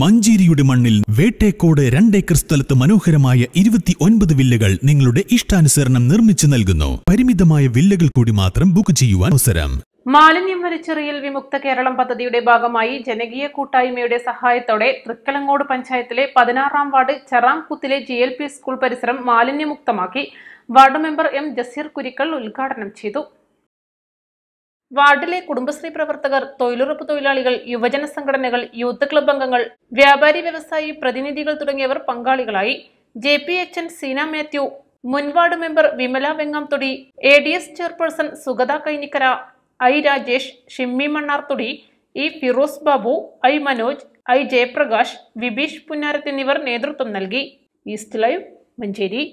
മഞ്ചേരിയുടെ മണ്ണിൽ വേട്ടേക്കോട് രണ്ടേക്കർ സ്ഥലത്ത് മനോഹരമായ ഇരുപത്തി ഒൻപത് വില്ലകൾ നിങ്ങളുടെ ഇഷ്ടാനുസരണം നിർമ്മിച്ചു നൽകുന്നു പരിമിതമായ വില്ലകൾ കൂടി മാത്രം ബുക്ക് ചെയ്യുവാൻ അവസരം മാലിന്യം വലിച്ചെറിയൽ വിമുക്ത കേരളം പദ്ധതിയുടെ ഭാഗമായി ജനകീയ കൂട്ടായ്മയുടെ സഹായത്തോടെ തൃക്കലങ്ങോട് പഞ്ചായത്തിലെ പതിനാറാം വാർഡ് ചറാംകുത്തിലെ ജി എൽ പി സ്കൂൾ പരിസരം മാലിന്യമുക്തമാക്കി ward member M Jaseer Kurikkal ഉദ്ഘാടനം ചെയ്തു വാർഡിലെ കുടുംബശ്രീ പ്രവർത്തകർ തൊഴിലുറപ്പ് തൊഴിലാളികൾ യുവജന സംഘടനകൾ യൂത്ത് ക്ലബ് അംഗങ്ങൾ വ്യാപാരി വ്യവസായി പ്രതിനിധികൾ തുടങ്ങിയവർ പങ്കാളികളായി J P H N Seena Mathew മുൻ ward member Vimala Vengamthodi A D S chairperson Sugatha Kainikkara I Rajesh Shimmy Mannarthodi E Firoz Babu I Manoj I Jayaprakash Vibeesh Punnarath എന്നിവർ നേതൃത്വം നൽകി ഈസ്റ്റ് ലൈവ് മഞ്ചേരി